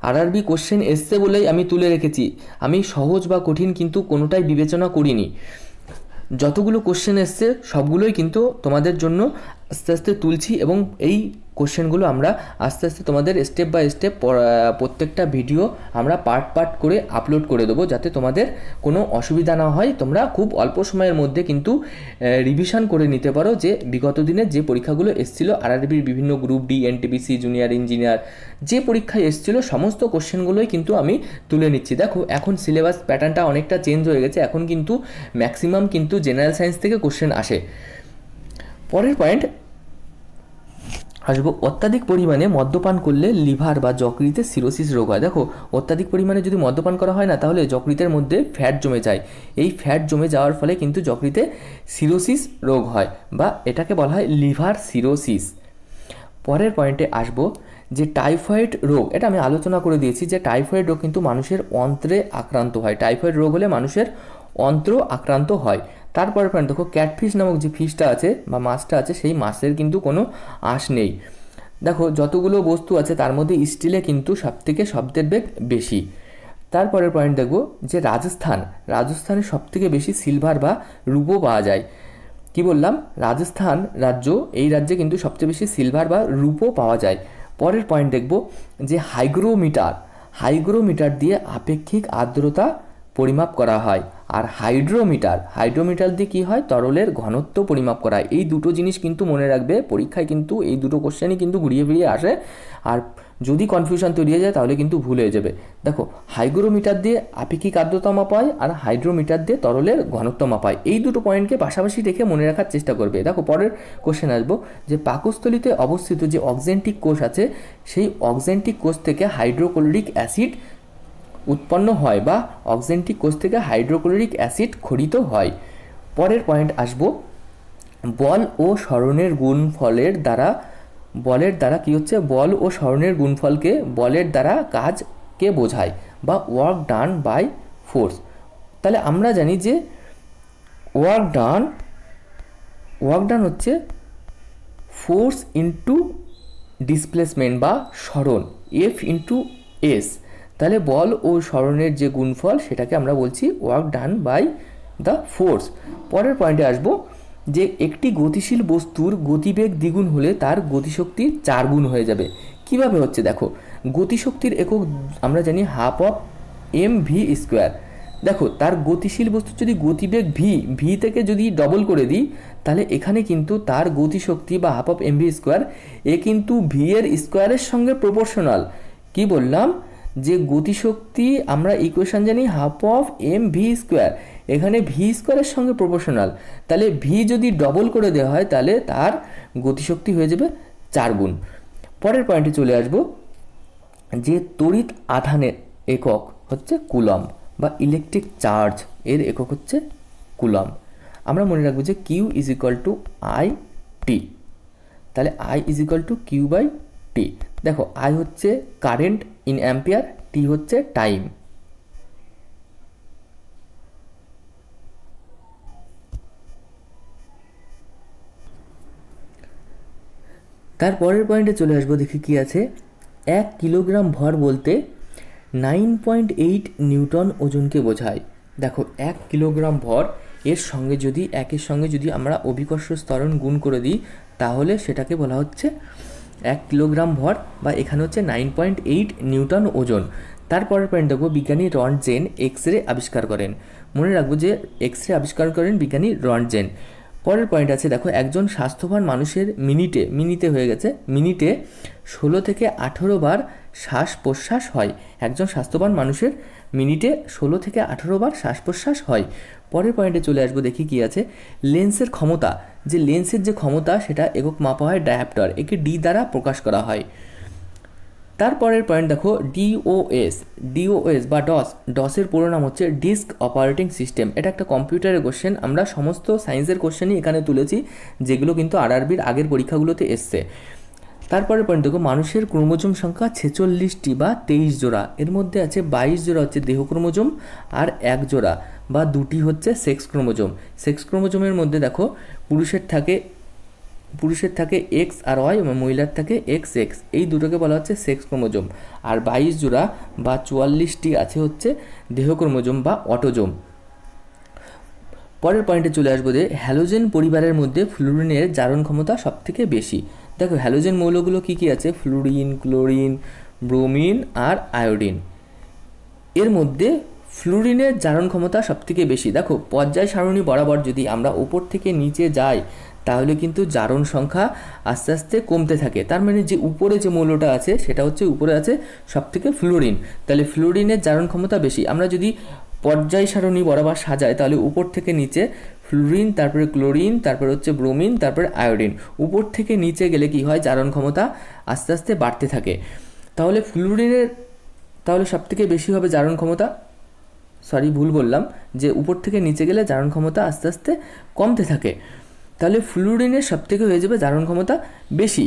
আরআরবি কোশ্চেন এসছে বলেই আমি তুলে রেখেছি আমি সহজ বা কঠিন কিন্তু কোনোটাই বিবেচনা করিনি যতগুলো কোশ্চেন এসছে সবগুলোই কিন্তু তোমাদের জন্য আস্তে আস্তে তুলছি এবং এই কোশ্চেনগুলো আমরা আস্তে আস্তে তোমাদের স্টেপ বাই স্টেপ প্রত্যেকটা ভিডিও আমরা পার্ট পার্ট করে আপলোড করে দেবো যাতে তোমাদের কোনো অসুবিধা না হয় তোমরা খুব অল্প সময়ের মধ্যে কিন্তু রিভিশন করে নিতে পারো যে বিগত দিনে যে পরীক্ষাগুলো এসেছিলো আরআরবির বিভিন্ন group D NTPC junior engineer যে পরীক্ষায় এসেছিলো সমস্ত কোশ্চেনগুলোই কিন্তু আমি তুলে নিচ্ছি দেখো এখন সিলেবাস প্যাটার্নটা অনেকটা চেঞ্জ হয়ে গেছে এখন কিন্তু ম্যাক্সিমাম কিন্তু জেনারেল সায়েন্স থেকে কোশ্চেন আসে পরের পয়েন্ট আসবো অত্যাধিক পরিমাণে মদ্যপান করলে লিভার বা যকৃতে সিরোসিস রোগ হয় দেখো অত্যাধিক পরিমাণে যদি মদ্যপান করা হয় না তাহলে যকৃতের মধ্যে ফ্যাট জমে যায় এই ফ্যাট জমে যাওয়ার ফলে কিন্তু যকৃতে সিরোসিস রোগ হয় বা এটাকে বলা হয় লিভার সিরোসিস পরের পয়েন্টে আসবো যে টাইফয়েড রোগ এটা আমি আলোচনা করে দিয়েছি যে টাইফয়েড রোগ কিন্তু মানুষের অন্ত্রে আক্রান্ত হয় টাইফয়েড রোগ হলে মানুষের অন্ত্র আক্রান্ত হয় তারপরে ফ্রেন্ড দেখো ক্যাটফিস নামক যে ফিশটা আছে বা মাছটা আছে সেই মাছের কিন্তু কোনো আঁশ নেই দেখো যতগুলো বস্তু আছে তার মধ্যে স্টিলে কিন্তু সবথেকে শব্দের বেগ বেশি তারপরের পয়েন্ট দেখব যে রাজস্থান রাজস্থানে সবথেকে বেশি সিলভার বা রূপো পাওয়া যায় কি বললাম রাজস্থান রাজ্য এই রাজ্যে কিন্তু সবচেয়ে বেশি সিলভার বা রূপো পাওয়া যায় পরের পয়েন্ট দেখব যে হাইগ্রোমিটার হাইগ্রোমিটার দিয়ে আপেক্ষিক আর্দ্রতা পরিমাপ করা হয় আর হাইড্রোমিটার হাইড্রোমিটার দিয়ে কী হয় তরলের ঘনত্ব পরিমাপ করা এই দুটো জিনিস কিন্তু মনে রাখবে পরীক্ষায় কিন্তু এই দুটো কোশ্চেনই কিন্তু ঘুরিয়ে ফিরিয়ে আসে আর যদি কনফিউশন তৈরি হয়ে যায় তাহলে কিন্তু ভুল হয়ে যাবে দেখো হাইগ্রোমিটার দিয়ে আপেক্ষিক আর্দ্রতা মাপায় আর হাইড্রোমিটার দিয়ে তরলের ঘনত্ব মাপায় এই দুটো পয়েন্টকে পাশাপাশি রেখে মনে রাখার চেষ্টা করবে দেখো পরের কোশ্চেন আসবো যে পাকস্থলিতে অবস্থিত যে অক্সেন্টিক কোষ আছে সেই অক্সেন্টিক কোষ থেকে হাইড্রোক্লোরিক অ্যাসিড উৎপন্ন হয় বা অক্সেন্টিক কোষ থেকে হাইড্রোক্লোরিক অ্যাসিড খরিত হয় পরের পয়েন্ট আসব বল ও স্মরণের গুণফলের দ্বারা বলের দ্বারা কি হচ্ছে বল ও স্মরণের গুণফলকে বলের দ্বারা কাজকে বোঝায় বা ওয়ার্ক ডান বাই ফোর্স তাহলে আমরা জানি যে ওয়ার্ক ডান ওয়ার্ক ডান হচ্ছে ফোর্স ইন্টু ডিসপ্লেসমেন্ট বা স্মরণ এফ ইন্টু এস তাহলে বল ও স্মরণের যে গুণফল সেটাকে আমরা বলছি work done by the force পরের পয়েন্টে আসবো যে একটি গতিশীল বস্তুর গতিবেগ দ্বিগুণ হলে তার গতিশক্তি চার গুণ হয়ে যাবে কিভাবে হচ্ছে দেখো গতিশক্তির একক আমরা জানি half of M V square দেখো তার গতিশীল বস্তু যদি গতিবেগ ভি ভি থেকে যদি ডবল করে দিই তাহলে এখানে কিন্তু তার গতিশক্তি বা half of M V square এ কিন্তু ভি এর স্কোয়ারের সঙ্গে প্রপোর্শনাল কি বললাম যে গতিশক্তি আমরা ইকুয়েশান জানি half of M V square এখানে ভি স্কোয়ারের সঙ্গে প্রপোর্শনাল তাহলে ভি যদি ডবল করে দেওয়া হয় তাহলে তার গতিশক্তি হয়ে যাবে চার গুণ পরের পয়েন্টে চলে আসব যে তড়িৎ আধানের একক হচ্ছে কুলম বা ইলেকট্রিক চার্জ এর একক হচ্ছে কুলম আমরা মনে রাখবো যে Q is equal to I T তাহলে I is equal to Q by T দেখো আই হচ্ছে কারেন্ট ইন অ্যাম্পিয়ার টি হচ্ছে টাইম তার পরের পয়েন্টে চলে আসবো দেখি কি আছে এক কিলোগ্রাম ভর বলতে নাইন পয়েন্ট এইট নিউটন ওজনকে বোঝায় দেখো এক কিলোগ্রাম ভর এর সঙ্গে যদি একের সঙ্গে যদি আমরা অভিকর্ষ স্তরণ গুণ করে দিই তাহলে সেটাকে বলা হচ্ছে এক কিলোগ্রাম ভর বা এখানে হচ্ছে নাইন পয়েন্ট এইট নিউটন ওজন তারপরের পয়েন্ট দেখব বিজ্ঞানী রনজেন এক্স রে আবিষ্কার করেন মনে রাখবো যে এক্স রে আবিষ্কার করেন বিজ্ঞানী রনজেন পরের পয়েন্ট আছে দেখো একজন স্বাস্থ্যবান মানুষের মিনিটে মিনিটে হয়ে গেছে মিনিটে ষোলো থেকে আঠেরো বার শ্বাস প্রশ্বাস হয় একজন স্বাস্থ্যবান মানুষের মিনিটে ষোলো থেকে আঠারো বার শ্বাস প্রশ্বাস হয় পরের পয়েন্টে চলে আসবো দেখি কি আছে লেন্সের ক্ষমতা যে লেন্সের যে ক্ষমতা সেটা একক মাপা হয় ডায়াপ্টার একে ডি দ্বারা প্রকাশ করা হয় তারপরের পয়েন্ট দেখো ডিওএস ডিওএস বা ডস ডসের পুরো নাম হচ্ছে ডিস্ক অপারেটিং সিস্টেম এটা একটা কম্পিউটারের কোশ্চেন আমরা সমস্ত সায়েন্সের কোশ্চেনই এখানে তুলেছি যেগুলো কিন্তু আরআরবির আগের পরীক্ষাগুলোতে এসছে তারপরে পয়েন্ট দেখো মানুষের ক্রোমোজোম সংখ্যা ছেচল্লিশটি বা তেইশ জোড়া এর মধ্যে আছে বাইশ জোড়া হচ্ছে দেহ ক্রোমোজোম আর এক জোড়া বা দুটি হচ্ছে সেক্স ক্রোমোজোম সেক্স ক্রোমোজোমের মধ্যে দেখো পুরুষের থাকে পুরুষের থাকে এক্স আর ওয়াই এবং মহিলার থাকে এক্স এক্স এই দুটোকে বলা হচ্ছে সেক্স ক্রোমোজোম আর বাইশ জোড়া বা চুয়াল্লিশটি আছে হচ্ছে দেহ ক্রোমোজোম বা অটোজোম পরের পয়েন্টে চলে আসবো যে হ্যালোজেন পরিবারের মধ্যে ফ্লুরিনের জারণ ক্ষমতা সবথেকে বেশি দেখো হ্যালোজেন মৌলগুলো কী কী আছে ফ্লুরিন ক্লোরিন ব্রোমিন আর আয়োডিন এর মধ্যে ফ্লুরিনের জারণ ক্ষমতা সবথেকে বেশি দেখো পর্যায় সারণী বরাবর যদি আমরা উপর থেকে নিচে যাই তাহলে কিন্তু জারণ সংখ্যা আস্তে আস্তে কমতে থাকে তার মানে যে উপরে যে মৌলটা আছে সেটা হচ্ছে উপরে আছে সব থেকে ফ্লুরিন তাহলে ফ্লুরিনের জারণ ক্ষমতা বেশি আমরা যদি পর্যায় সারণী বরাবর সাজাই তাহলে উপর থেকে নিচে ফ্লুরিন তারপরে ক্লোরিন তারপর হচ্ছে ব্রোমিন তারপরে আয়োডিন উপর থেকে নিচে গেলে কি হয় জারণ ক্ষমতা আস্তে আস্তে বাড়তে থাকে তাহলে ফ্লুরিনের তাহলে সবথেকে বেশি হবে জারণ ক্ষমতা সরি ভুল বললাম যে উপর থেকে নিচে গেলে জারণ ক্ষমতা আস্তে আস্তে কমতে থাকে তাহলে ফ্লুরিনের সবথেকে হয়ে যাবে জারণ ক্ষমতা বেশি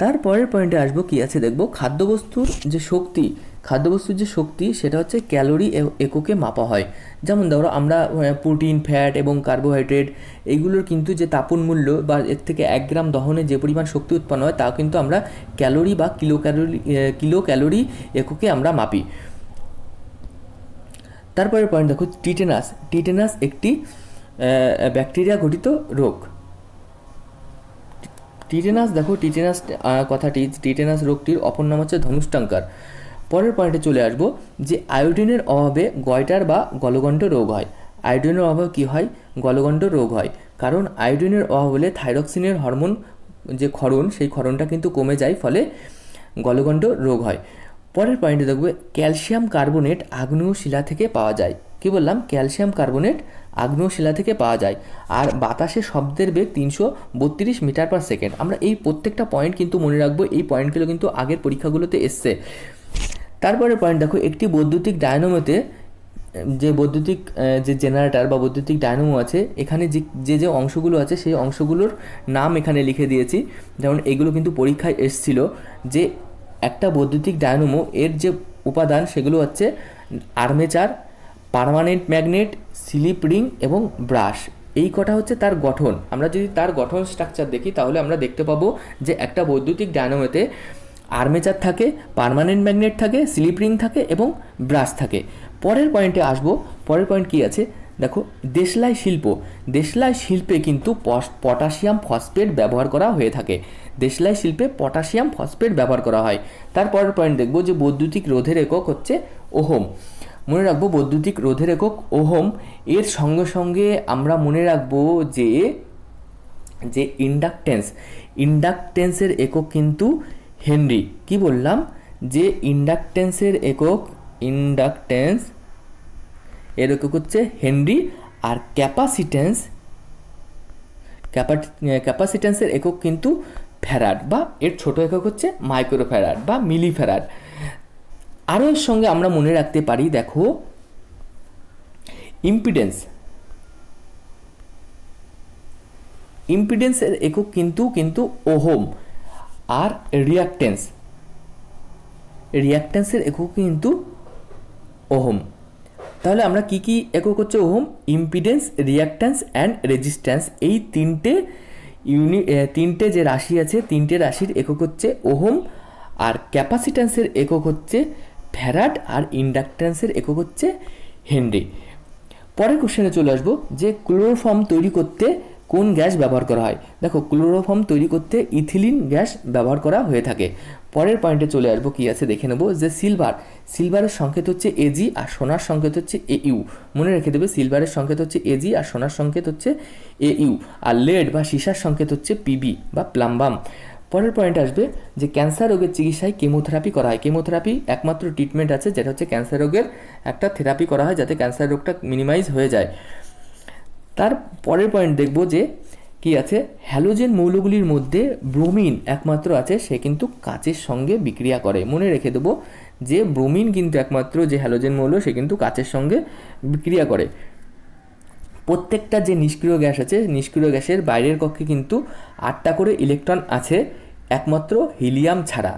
তারপরের পয়েন্টে আসবো কি আছে দেখব খাদ্যবস্তুর যে শক্তি খাদ্যবস্তুর যে শক্তি সেটা হচ্ছে ক্যালোরি এককে মাপা হয় যেমন ধরো আমরা প্রোটিন ফ্যাট এবং কার্বোহাইড্রেট এগুলোর কিন্তু যে তাপন মূল্য বা এর থেকে এক গ্রাম দহনে যে পরিমাণ শক্তি উৎপন্ন হয় তাও কিন্তু আমরা ক্যালোরি বা কিলো ক্যালোরি কিলো ক্যালোরি এককে আমরা মাপি তারপরে পয়েন্ট দেখো টিটেনাস টিটেনাস একটি ব্যাকটেরিয়া ঘটিত রোগ টিটেনাস দেখো টিটেনাস কথাটি টিটেনাস রোগটির অপর নাম হচ্ছে ধনুষ্টাঙ্কার পরের পয়েন্টে চলে আসব যে আয়োডিনের অভাবে গয়টার বা গলগণ্ড রোগ হয় আয়োডিনের অভাবে কী হয় গলগণ্ড রোগ হয় কারণ আয়োডিনের অভাব হলে থাইরক্সিনের হরমোন যে ক্ষরণ সেই ক্ষরণটা কিন্তু কমে যায় ফলে গলগণ্ড রোগ হয় পরের পয়েন্টে দেখবে ক্যালসিয়াম কার্বোনেট আগ্নেয় শিলা থেকে পাওয়া যায় কি বললাম ক্যালসিয়াম কার্বোনেট আগ্নেয় শিলা থেকে পাওয়া যায় আর বাতাসে শব্দের বেগ তিনশো বত্রিশ মিটার পার সেকেন্ড আমরা এই প্রত্যেকটা পয়েন্ট কিন্তু মনে রাখবো এই পয়েন্টগুলো কিন্তু আগের পরীক্ষাগুলোতে এসছে তারপরে পয়েন্ট দেখো একটি বৈদ্যুতিক ডায়নোমোতে যে বৈদ্যুতিক যে জেনারেটার বা বৈদ্যুতিক ডায়নোমো আছে এখানে যে যে যে অংশগুলো আছে সেই অংশগুলোর নাম এখানে লিখে দিয়েছি যেমন এগুলো কিন্তু পরীক্ষায় এসছিল যে একটা বৈদ্যুতিক ডায়নোমো এর যে উপাদান সেগুলো হচ্ছে armature permanent magnet slip ring এবং ব্রাশ এই কটা হচ্ছে তার গঠন আমরা যদি তার গঠন স্ট্রাকচার দেখি তাহলে আমরা দেখতে পাবো যে একটা বৈদ্যুতিক ডায়নোমোতে আর্মেচার থাকে পারমানেন্ট ম্যাগনেট থাকে স্লিপ রিং থাকে এবং ব্রাশ থাকে পরের পয়েন্টে আসবো পরের পয়েন্ট কি আছে দেখো দেশলাই শিল্প দেশলাই শিল্পে কিন্তু পটাশিয়াম ফসফেট ব্যবহার করা হয়ে থাকে দেশলাই শিল্পে পটাশিয়াম ফসফেট ব্যবহার করা হয় তারপরের পয়েন্ট দেখবো যে বৈদ্যুতিক রোধের একক হচ্ছে ওহম মনে রাখবো বৈদ্যুতিক রোধের একক ওহম এর সঙ্গে সঙ্গে আমরা মনে রাখবো যে যে ইন্ডাকটেন্স ইন্ডাকটেন্সের একক কিন্তু হেনরি কি বললাম যে ইন্ডাকটেন্সের একক ইন্ডাকটেন্স এর একক হচ্ছে হেনরি আর ক্যাপাসিটেন্স ক্যাপাসিটেন্সের একক কিন্তু ফ্যারাড বা এর ছোট একক হচ্ছে মাইক্রো ফ্যারাট বা মিলি ফ্যারাড আরও এর সঙ্গে আমরা মনে রাখতে পারি দেখো ইম্পিডেন্স ইম্পিডেন্সের একক কিন্তু কিন্তু ওহোম আর রিয়াক্টেন্স রিয়াক্টেন্সের একক কিন্তু ওহম তাহলে আমরা কি কি একক হচ্ছে ohm impedance reactance and resistance এই তিনটে ইউনি তিনটে যে রাশি আছে তিনটে রাশির একক হচ্ছে ওহম আর ক্যাপাসিট্যান্সের একক হচ্ছে ফ্যারাট আর ইন্ডাকট্যান্সের একক হচ্ছে হেনরি পরের কোশ্চেনে চলে আসবো যে ক্লোরোফর্ম তৈরি করতে কোন গ্যাস ব্যবহার করা হয় দেখো ক্লোরোফর্ম তৈরি করতে ইথিলিন গ্যাস ব্যবহার করা হয়ে থাকে পরের পয়েন্টে চলে আসবো কী আছে দেখে নেবো যে সিলভার সিলভারের সংকেত হচ্ছে এজি আর সোনার সংকেত হচ্ছে এ ইউ মনে রেখে দেবে সিলভারের সংকেত হচ্ছে এজি আর সোনার সংকেত হচ্ছে এ ইউ আর লেড বা সিসার সংকেত হচ্ছে পিবি বা প্লাম্বাম পরের পয়েন্ট আসবে যে ক্যান্সার রোগের চিকিৎসায় কেমোথেরাপি করা হয় কেমোথেরাপি একমাত্র ট্রিটমেন্ট আছে যেটা হচ্ছে ক্যান্সার রোগের একটা থেরাপি করা হয় যাতে ক্যান্সার রোগটা মিনিমাইজ হয়ে যায় তার পরের পয়েন্ট দেখব যে কি আছে হ্যালোজেন মৌলগুলির মধ্যে ব্রোমিন একমাত্র আছে সে কিন্তু কাচের সঙ্গে বিক্রিয়া করে মনে রেখে দেবো যে ব্রোমিন কিন্তু একমাত্র যে হ্যালোজেন মৌল সে কিন্তু কাচের সঙ্গে বিক্রিয়া করে প্রত্যেকটা যে নিষ্ক্রিয় গ্যাস আছে নিষ্ক্রিয় গ্যাসের বাইরের কক্ষে কিন্তু আটটা করে ইলেকট্রন আছে একমাত্র হিলিয়াম ছাড়া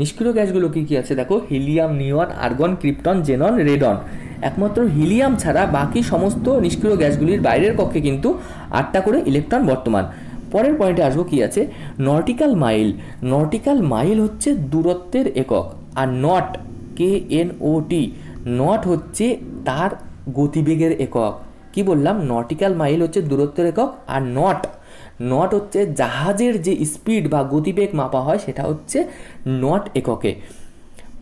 নিষ্ক্রিয় গ্যাসগুলো কী কী আছে দেখো helium neon argon krypton xenon radon একমাত্র হিলিয়াম ছাড়া বাকি সমস্ত নিষ্ক্রিয় গ্যাসগুলির বাইরের কক্ষে কিন্তু আটটা করে ইলেকট্রন বর্তমান পরের পয়েন্টে আসবো কি আছে নটিক্যাল মাইল নটিক্যাল মাইল হচ্ছে দূরত্বের একক আর knot K N O T knot হচ্ছে তার গতিবেগের একক কি বললাম নটিক্যাল মাইল হচ্ছে দূরত্বের একক আর নট নট হচ্ছে জাহাজের যে স্পিড বা গতিবেগ মাপা হয় সেটা হচ্ছে নট এককে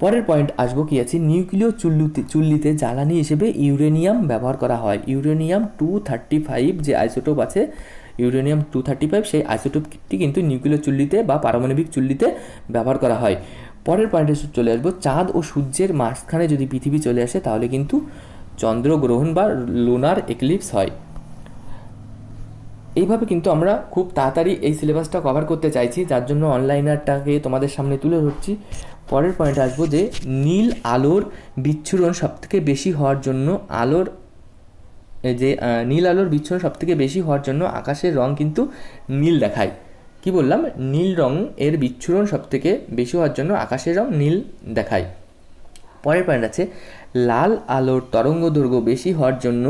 পরের পয়েন্ট আসবো কি আছে নিউক্লিয় চুল্লিতে চুল্লিতে জ্বালানি হিসেবে ইউরেনিয়াম ব্যবহার করা হয় ইউরেনিয়াম টু থার্টি ফাইভ যে আইসোটোপ আছে ইউরেনিয়াম টু থার্টি ফাইভ সেই আইসোটোপটি কিন্তু নিউক্লিয় চুল্লিতে বা পারমাণবিক চুল্লিতে ব্যবহার করা হয় পরের পয়েন্টে চলে আসবো চাঁদ ও সূর্যের মাঝখানে যদি পৃথিবী চলে আসে তাহলে কিন্তু চন্দ্রগ্রহণ বা লোনার এক্লিপস হয় এইভাবে কিন্তু আমরা খুব তাড়াতাড়ি এই সিলেবাসটা কভার করতে চাইছি যার জন্য অনলাইনারটাকে তোমাদের সামনে তুলে ধরছি পরের পয়েন্ট আসবো যে নীল আলোর বিচ্ছুরণ সবথেকে বেশি হওয়ার জন্য আলোর যে নীল আলোর বিচ্ছুরণ সবথেকে বেশি হওয়ার জন্য আকাশের রং কিন্তু নীল দেখায় কি বললাম নীল রং এর বিচ্ছুরণ সবথেকে বেশি হওয়ার জন্য আকাশের রং নীল দেখায় পরের পয়েন্ট আছে লাল আলোর তরঙ্গ দৈর্ঘ্য বেশি হওয়ার জন্য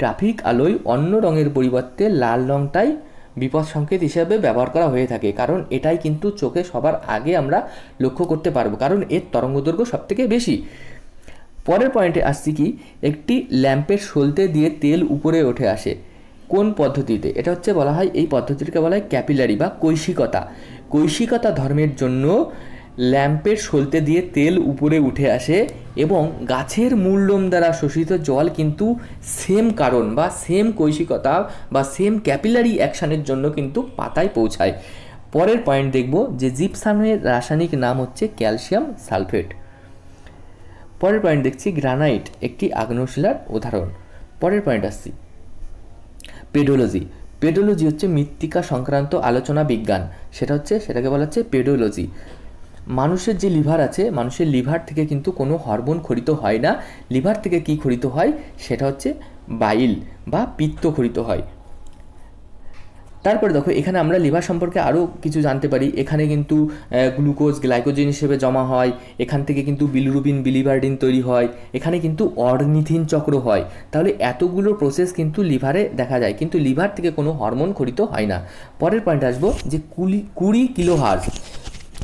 ট্রাফিক আলোয় অন্য রঙের পরিবর্তে লাল রংটাই বিপদ সংকেত হিসাবে ব্যবহার করা হয়ে থাকে কারণ এটাই কিন্তু চোখে সবার আগে আমরা লক্ষ্য করতে পারবো কারণ এর তরঙ্গদৈর্ঘ্য সবথেকে বেশি পরের পয়েন্টে আসছি কি একটি ল্যাম্পের সলতে দিয়ে তেল উপরে উঠে আসে কোন পদ্ধতিতে এটা হচ্ছে বলা হয় এই পদ্ধতিটিকে বলা হয় ক্যাপিলারি বা কৈশিকতা কৈশিকতা ধর্মের জন্য ল্যাম্পের সলতে দিয়ে তেল উপরে উঠে আসে এবং গাছের মূল্যম দ্বারা শোষিত জল কিন্তু সেম কারণ বা সেম কৈশিকতা বা সেম ক্যাপিলারি অ্যাকশানের জন্য কিন্তু পাতায় পৌঁছায় পরের পয়েন্ট দেখব যে জিপসামের রাসায়নিক নাম হচ্ছে ক্যালসিয়াম সালফেট পরের পয়েন্ট দেখছি গ্রানাইট একটি আগ্নেয়শিলার উদাহরণ পরের পয়েন্ট আসছি পেডোলজি পেডোলজি হচ্ছে মৃত্তিকা সংক্রান্ত আলোচনা বিজ্ঞান সেটা হচ্ছে সেটাকে বলা হচ্ছে পেডোলজি মানুষের যে লিভার আছে মানুষের লিভার থেকে কিন্তু কোনো হরমোন খরিত হয় না লিভার থেকে কি খরিত হয় সেটা হচ্ছে বাইল বা পিত্ত খরিত হয় তারপরে দেখো এখানে আমরা লিভার সম্পর্কে আরও কিছু জানতে পারি এখানে কিন্তু গ্লুকোজ গ্লাইকোজেন হিসেবে জমা হয় এখান থেকে কিন্তু বিলরুবিন বিলিভারডিন তৈরি হয় এখানে কিন্তু অর্নিথিন চক্র হয় তাহলে এতগুলো প্রসেস কিন্তু লিভারে দেখা যায় কিন্তু লিভার থেকে কোনো হরমোন খরিত হয় না পরের পয়েন্ট আসবো যে কুড়ি কুড়ি কিলো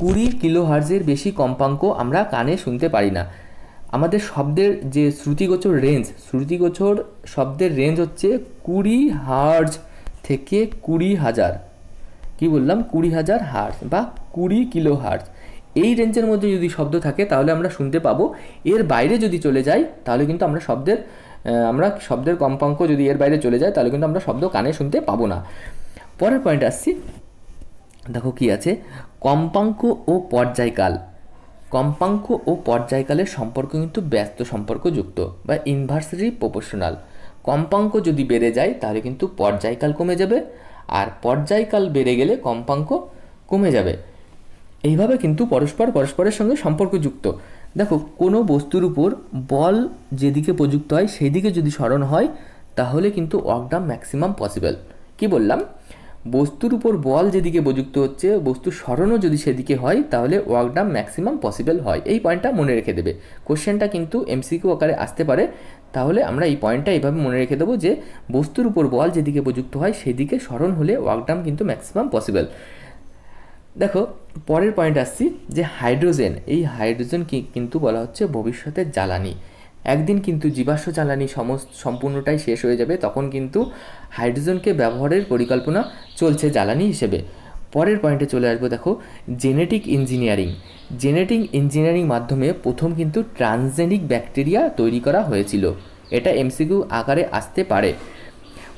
কুড়ি কিলো হার্জের বেশি কম্পাঙ্ক আমরা কানে শুনতে পারি না আমাদের শব্দের যে শ্রুতিগোচর রেঞ্জ শ্রুতিগোচর শব্দের রেঞ্জ হচ্ছে কুড়ি হার্জ থেকে কুড়ি হাজার কি বললাম কুড়ি হাজার হার্জ বা কুড়ি কিলো হার্জ এই রেঞ্জের মধ্যে যদি শব্দ থাকে তাহলে আমরা শুনতে পাবো এর বাইরে যদি চলে যাই তাহলে কিন্তু আমরা শব্দের আমরা শব্দের কম্পাঙ্ক যদি এর বাইরে চলে যায় তাহলে কিন্তু আমরা শব্দ কানে শুনতে পাবো না পরের পয়েন্ট আসছি দেখো কি আছে কম্পাঙ্ক ও পর্যায়কাল কম্পাঙ্ক ও পর্যায়কালের সম্পর্ক কিন্তু ব্যস্ত সম্পর্কযুক্ত বা ইনভার্সলি প্রপোর্শনাল কম্পাঙ্ক যদি বেড়ে যায় তাহলে কিন্তু পর্যায়কাল কমে যাবে আর পর্যায়কাল বেড়ে গেলে কম্পাঙ্ক কমে যাবে এইভাবে কিন্তু পরস্পর পরস্পরের সঙ্গে সম্পর্কযুক্ত দেখো কোনো বস্তুর উপর বল যেদিকে প্রযুক্ত হয় সেদিকে যদি স্মরণ হয় তাহলে কিন্তু ওয়ার্কডাম ম্যাক্সিমাম পসিবল কি বললাম বস্তুর উপর বল যেদিকে প্রযুক্ত হচ্ছে বস্তু সরণও যদি সেদিকে হয় তাহলে ওয়ার্কডাম ম্যাক্সিমাম পসিবল হয় এই পয়েন্টটা মনে রেখে দেবে কোশ্চেনটা কিন্তু এমসিকিউ আকারে আসতে পারে তাহলে আমরা এই পয়েন্টটা এইভাবে মনে রেখে দেবো যে বস্তুর উপর বল যেদিকে প্রযুক্ত হয় সেদিকে সরণ হলে ওয়ার্কডাম কিন্তু ম্যাক্সিমাম পসিবল দেখো পরের পয়েন্ট আসছি যে হাইড্রোজেন এই হাইড্রোজেন কিন্তু বলা হচ্ছে ভবিষ্যতের জ্বালানি একদিন কিন্তু জীবাশ্ম জ্বালানি সমস্ত সম্পূর্ণটাই শেষ হয়ে যাবে তখন কিন্তু হাইড্রোজেনকে ব্যবহারের পরিকল্পনা চলছে জ্বালানি হিসেবে পরের পয়েন্টে চলে আসবো দেখো জেনেটিক ইঞ্জিনিয়ারিং জেনেটিক ইঞ্জিনিয়ারিং মাধ্যমে প্রথম কিন্তু ট্রান্সজেনিক ব্যাকটেরিয়া তৈরি করা হয়েছিল এটা এমসিকিউ আকারে আসতে পারে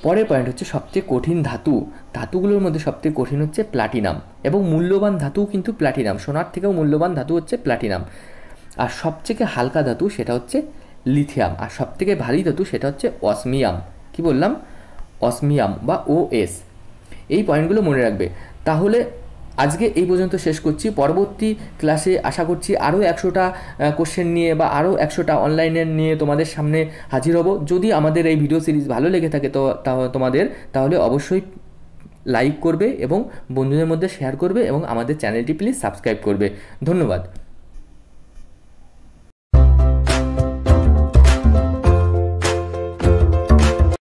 পরের পয়েন্ট হচ্ছে সবচেয়ে কঠিন ধাতু ধাতুগুলোর মধ্যে সবচেয়ে কঠিন হচ্ছে প্লাটিনাম এবং মূল্যবান ধাতু কিন্তু প্লাটিনাম সোনার থেকেও মূল্যবান ধাতু হচ্ছে প্লাটিনাম আর সবচেয়ে হালকা ধাতু সেটা হচ্ছে লিথিয়াম আর সবথেকে ভারী ধাতু সেটা হচ্ছে অসমিয়াম কি বললাম অসমিয়াম বা ওএস এই পয়েন্টগুলো মনে রাখবে তাহলে আজকে এই পর্যন্ত শেষ করছি পরবর্তী ক্লাসে আশা করছি আরও একশোটা কোশ্চেন নিয়ে বা আরও একশোটা অনলাইনের নিয়ে তোমাদের সামনে হাজির হব যদি আমাদের এই ভিডিও সিরিজ ভালো লেগে থাকে তো তোমাদের তাহলে অবশ্যই লাইক করবে এবং বন্ধুদের মধ্যে শেয়ার করবে এবং আমাদের চ্যানেলটি প্লিজ সাবস্ক্রাইব করবে ধন্যবাদ